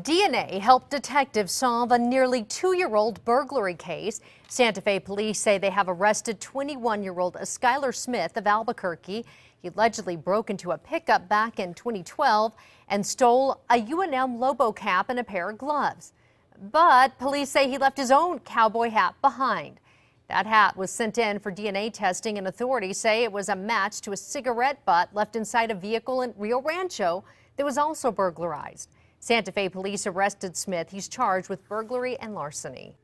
DNA helped detectives solve a nearly two-year-old burglary case. Santa Fe police say they have arrested 21-year-old Skylar Smith of Albuquerque. He allegedly broke into a pickup back in 2012 and stole a UNM Lobo cap and a pair of gloves. But police say he left his own cowboy hat behind. That hat was sent in for DNA testing, and authorities say it was a match to a cigarette butt left inside a vehicle in Rio Rancho that was also burglarized. Santa Fe police arrested Smith. He's charged with burglary and larceny.